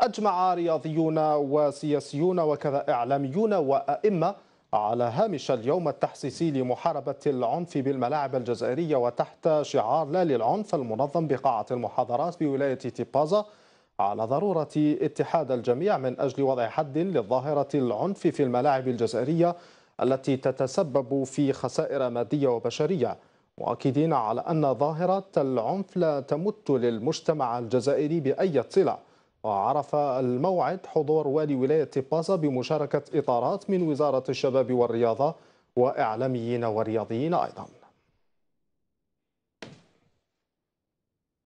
أجمع رياضيون وسياسيون وكذا إعلاميون وأئمة على هامش اليوم التحسيسي لمحاربة العنف بالملاعب الجزائرية وتحت شعار لا للعنف المنظم بقاعة المحاضرات بولاية تيبازا على ضرورة اتحاد الجميع من أجل وضع حد للظاهرة العنف في الملاعب الجزائرية التي تتسبب في خسائر مادية وبشرية مؤكدين على أن ظاهرة العنف لا تمت للمجتمع الجزائري بأي صلة وعرف الموعد حضور والي ولاية بازا بمشاركة إطارات من وزارة الشباب والرياضة وإعلاميين ورياضيين أيضاً